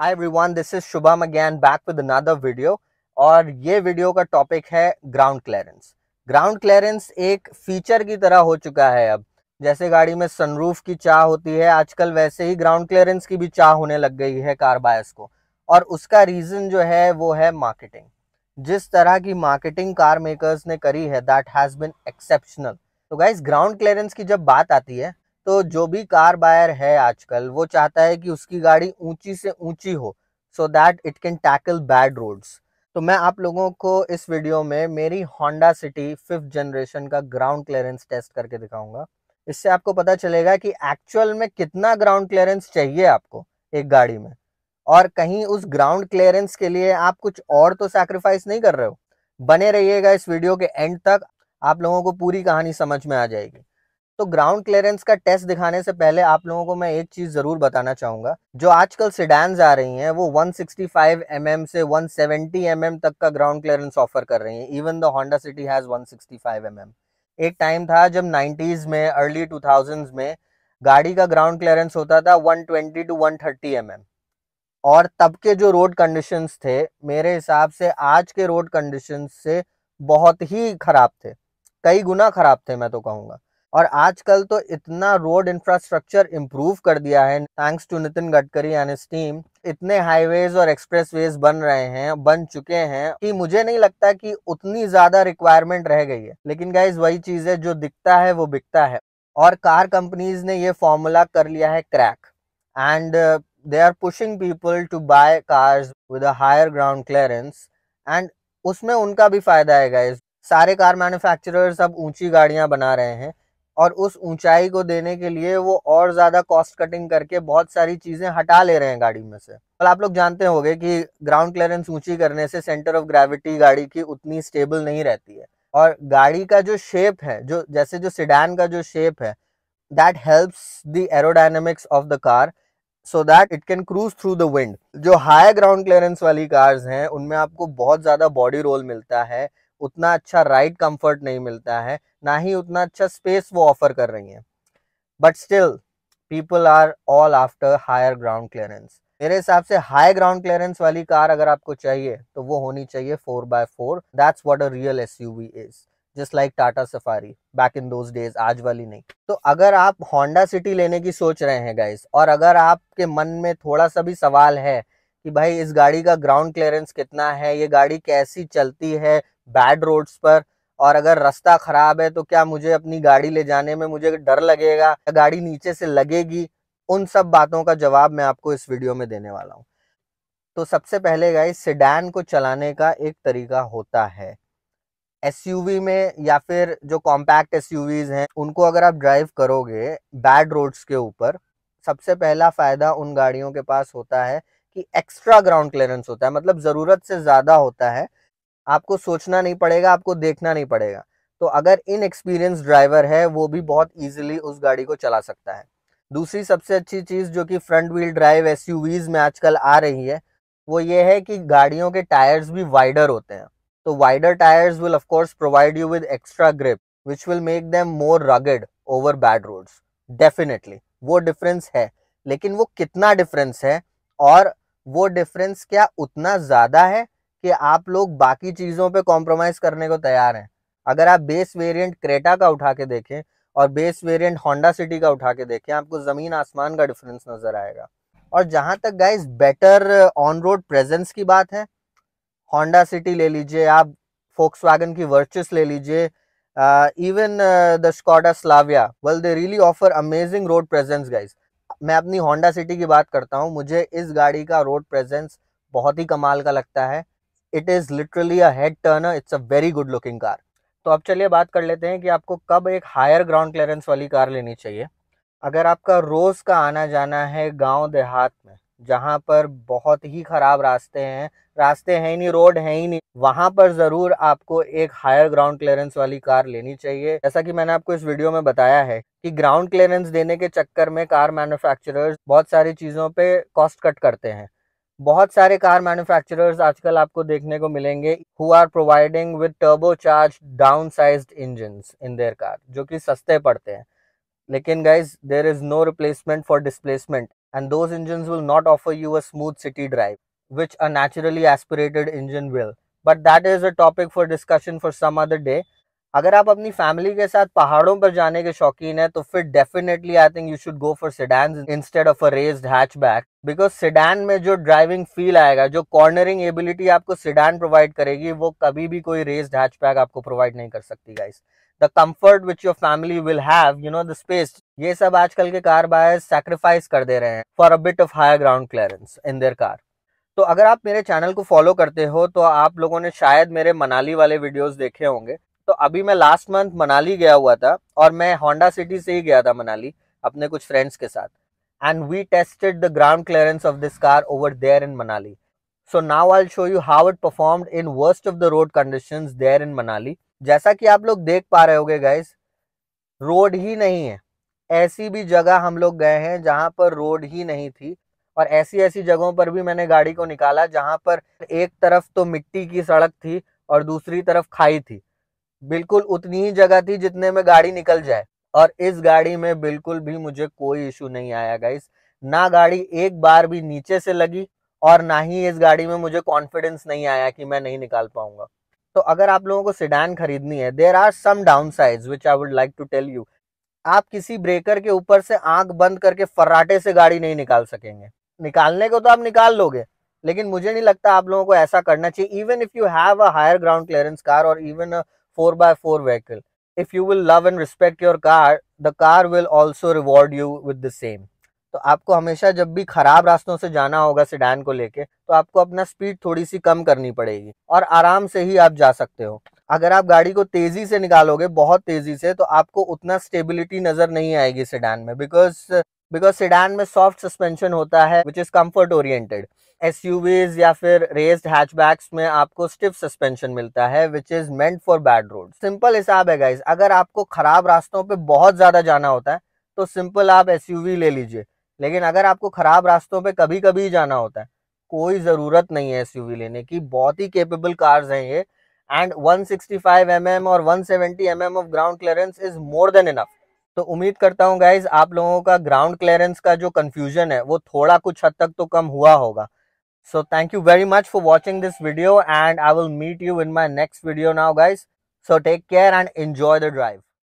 Hi everyone this is Shubham again back with another video और ये video का topic है ग्राउंड क्लियरेंस ग्राउंड क्लियरेंस एक फीचर की तरह हो चुका है अब जैसे गाड़ी में सनरूफ की चाह होती है आजकल वैसे ही ग्राउंड क्लियरेंस की भी चाह होने लग गई है कार बायर्स को और उसका रीज़न जो है वो है मार्केटिंग जिस तरह की मार्केटिंग कार मेकर्स ने करी है दैट हैज़ बिन एक्सेप्शनल तो गाइज ग्राउंड क्लियरेंस की जब बात आती है तो जो भी कार बायर है आजकल वो चाहता है कि उसकी गाड़ी ऊंची से ऊंची हो so that it can tackle bad roads तो मैं आप लोगों को इस वीडियो में मेरी होंडा सिटी फिफ्थ जनरेशन का ग्राउंड क्लियरेंस टेस्ट करके दिखाऊंगा इससे आपको पता चलेगा कि एक्चुअल में कितना ग्राउंड क्लियरेंस चाहिए आपको एक गाड़ी में और कहीं उस ग्राउंड क्लियरेंस के लिए आप कुछ और तो सैक्रिफाइस नहीं कर रहे हो बने रहिएगा इस वीडियो के एंड तक आप लोगों को पूरी कहानी समझ में आ जाएगी तो ग्राउंड क्लियरेंस का टेस्ट दिखाने से पहले आप लोगों को मैं एक चीज़ ज़रूर बताना चाहूंगा जो आजकल सिडान्स आ रही हैं वो 165 mm से 170 mm तक का ग्राउंड क्लियरेंस ऑफर कर रही हैं even the Honda City has 165 mm एक टाइम था जब 90s में अर्ली 2000s में गाड़ी का ग्राउंड क्लियरेंस होता था 120 टू 130 mm और तब के जो रोड कंडीशन थे मेरे हिसाब से आज के रोड कंडीशन से बहुत ही ख़राब थे कई गुना ख़राब थे मैं तो कहूँगा और आजकल तो इतना रोड इंफ्रास्ट्रक्चर इम्प्रूव कर दिया है thanks to Nitin Gadkari and steam इतने हाईवेज और वेज बन रहे हैं बन चुके हैं कि मुझे नहीं लगता कि उतनी ज्यादा रिक्वायरमेंट रह गई है लेकिन गाइज वही चीज है जो दिखता है वो बिकता है और कार कंपनीज ने ये फॉर्मूला कर लिया है crack and they are pushing people to buy cars with higher ground clearance and उसमें उनका भी फायदा है गाइज सारे कार मैन्युफैक्चरर्स अब ऊंची गाड़ियां बना रहे हैं और उस ऊंचाई को देने के लिए वो और ज़्यादा कॉस्ट कटिंग करके बहुत सारी चीज़ें हटा ले रहे हैं गाड़ी में से और आप लोग जानते होंगे कि ग्राउंड क्लियरेंस ऊंची करने से सेंटर ऑफ ग्रेविटी गाड़ी की उतनी स्टेबल नहीं रहती है और गाड़ी का जो शेप है जो जैसे जो सिडान का जो शेप है that helps the aerodynamics of the car so that it can cruise through the wind जो हाई ग्राउंड क्लियरेंस वाली कार्स हैं उनमें आपको बहुत ज़्यादा बॉडी रोल मिलता है उतना अच्छा राइड कंफर्ट नहीं मिलता है ना ही उतना अच्छा स्पेस वो ऑफर कर रही हैं but still people are all after higher ground clearance मेरे हिसाब से हाई ग्राउंड क्लियरेंस वाली कार अगर आपको चाहिए तो वो होनी चाहिए four by four that's what a real S U V is just like Tata Safari back in those days आज वाली नहीं तो अगर आप होंडा सिटी लेने की सोच रहे हैं गाइज और अगर आपके मन में थोड़ा सा भी सवाल है कि भाई इस गाड़ी का ग्राउंड क्लियरेंस कितना है ये गाड़ी कैसी चलती है बैड रोड्स पर और अगर रास्ता ख़राब है तो क्या मुझे अपनी गाड़ी ले जाने में मुझे डर लगेगा गाड़ी नीचे से लगेगी उन सब बातों का जवाब मैं आपको इस वीडियो में देने वाला हूँ तो सबसे पहले गाई सिडैन को चलाने का एक तरीका होता है एसयूवी में या फिर जो कॉम्पैक्ट एसयूवीज हैं उनको अगर आप ड्राइव करोगे बैड रोड्स के ऊपर सबसे पहला फ़ायदा उन गाड़ियों के पास होता है कि एक्स्ट्रा ग्राउंड क्लियरेंस होता है मतलब ज़रूरत से ज़्यादा होता है आपको सोचना नहीं पड़ेगा आपको देखना नहीं पड़ेगा तो अगर इन एक्सपीरियंस ड्राइवर है वो भी बहुत ईजिली उस गाड़ी को चला सकता है दूसरी सबसे अच्छी चीज़ जो कि फ्रंट व्हील ड्राइव एस में आजकल आ रही है वो ये है कि गाड़ियों के टायर्स भी वाइडर होते हैं तो wider tyres will of course provide you with extra grip which will make them more rugged over bad roads definitely वो डिफरेंस है लेकिन वो कितना डिफरेंस है और वो डिफरेंस क्या उतना ज़्यादा है कि आप लोग बाकी चीज़ों पे कॉम्प्रोमाइज़ करने को तैयार हैं अगर आप बेस वेरिएंट क्रेटा का उठा के देखें और बेस वेरिएंट होंडा सिटी का उठा के देखें आपको ज़मीन आसमान का डिफरेंस नज़र आएगा और जहां तक guys better on road presence की बात है होंडा सिटी ले लीजिए आप फोक्स की वर्चिस ले लीजिए even the Skoda Slavia well they really offer amazing road presence guys मैं अपनी होंडा सिटी की बात करता हूँ मुझे इस गाड़ी का रोड प्रेजेंस बहुत ही कमाल का लगता है it is literally a head turner it's a very good looking car तो अब चलिए बात कर लेते हैं कि आपको कब एक हायर ग्राउंड क्लियरेंस वाली कार लेनी चाहिए अगर आपका रोज़ का आना जाना है गांव देहात में जहाँ पर बहुत ही ख़राब रास्ते हैं रास्ते हैं ही नहीं रोड है ही नहीं वहां पर ज़रूर आपको एक हायर ग्राउंड क्लियरेंस वाली कार लेनी चाहिए जैसा कि मैंने आपको इस वीडियो में बताया है कि ग्राउंड क्लियरेंस देने के चक्कर में कार मैन्युफैक्चरर्स बहुत सारी चीज़ों पे कॉस्ट कट करते हैं बहुत सारे कार मैन्युफैक्चरर्स आजकल आपको देखने को मिलेंगे who are providing with turbo charge down size engine in their car जो कि सस्ते पड़ते हैं लेकिन guys there is no replacement for displacement and those engine will not offer you a smooth city drive which a naturally aspirated engine will but that is a topic for discussion for some other day अगर आप अपनी family के साथ पहाड़ों पर जाने के शौकीन है तो फिर definitely I think you should go for sedan instead of a raised hatchback because sedan में जो ड्राइविंग फील आएगा जो कॉर्नरिंग एबिलिटी आपको सिडान प्रोवाइड करेगी वो कभी भी कोई रेस्ड हैचबैक आपको प्रोवाइड नहीं कर सकती guys the comfort which your family will have you know the space ये सब आजकल के कार बायर्स सेक्रीफाइस कर दे रहे हैं for a bit of higher ground clearance in their car तो अगर आप मेरे चैनल को फॉलो करते हो तो आप लोगों ने शायद मेरे मनाली वाले वीडियोस देखे होंगे तो अभी मैं लास्ट मंथ मनाली गया हुआ था और मैं होंडा सिटी से ही गया था मनाली अपने कुछ फ्रेंड्स के साथ and we tested the ground clearance of this car over there in Manali so now I show you how it perform in worst of the road condition there in Manali जैसा कि आप लोग देख पा रहे हो गाइस रोड ही नहीं है ऐसी भी जगह हम लोग गए हैं जहां पर रोड ही नहीं थी और ऐसी ऐसी जगहों पर भी मैंने गाड़ी को निकाला जहां पर एक तरफ तो मिट्टी की सड़क थी और दूसरी तरफ खाई थी बिल्कुल उतनी ही जगह थी जितने में गाड़ी निकल जाए और इस गाड़ी में बिल्कुल भी मुझे कोई इशू नहीं आया गाइस ना गाड़ी एक बार भी नीचे से लगी और ना ही इस गाड़ी में मुझे कॉन्फिडेंस नहीं आया कि मैं नहीं निकाल पाऊंगा तो अगर आप लोगों को सिडान खरीदनी है there are some down size which I would like to tell you आप किसी ब्रेकर के ऊपर से आंख बंद करके फर्राटे से गाड़ी नहीं निकाल सकेंगे निकालने को तो आप निकाल लोगे लेकिन मुझे नहीं लगता आप लोगों को ऐसा करना चाहिए even if you have a higher ground clearance car और even 4x4 vehicle. If you will love and respect your car, the car will also reward you with the same. तो आपको हमेशा जब भी खराब रास्तों से जाना होगा सिडान को लेके तो आपको अपना स्पीड थोड़ी सी कम करनी पड़ेगी और आराम से ही आप जा सकते हो अगर आप गाड़ी को तेजी से निकालोगे बहुत तेजी से तो आपको उतना स्टेबिलिटी नजर नहीं आएगी सिडान में बिकॉज बिकॉज सिडान में सॉफ्ट सस्पेंशन होता है which is comfort oriented SUVs या फिर रेस्ड हैचबैक्स में आपको स्टिफ सस्पेंशन मिलता है which is meant for bad road simple हिसाब है गाइज अगर आपको खराब रास्तों पर बहुत ज्यादा जाना होता है तो सिंपल आप वी ले लीजिए लेकिन अगर आपको खराब रास्तों पर कभी कभी जाना होता है कोई ज़रूरत नहीं है वी लेने की बहुत ही केपेबल कार्स हैं ये एंड 165 mm और 170 mm of ground clearance is more than enough तो उम्मीद करता हूँ गाइज आप लोगों का ग्राउंड क्लियरेंस का जो कन्फ्यूजन है वो थोड़ा कुछ हद तक तो कम हुआ होगा so thank you very much for watching this video and I will meet you in my next video now guys so take care and enjoy the drive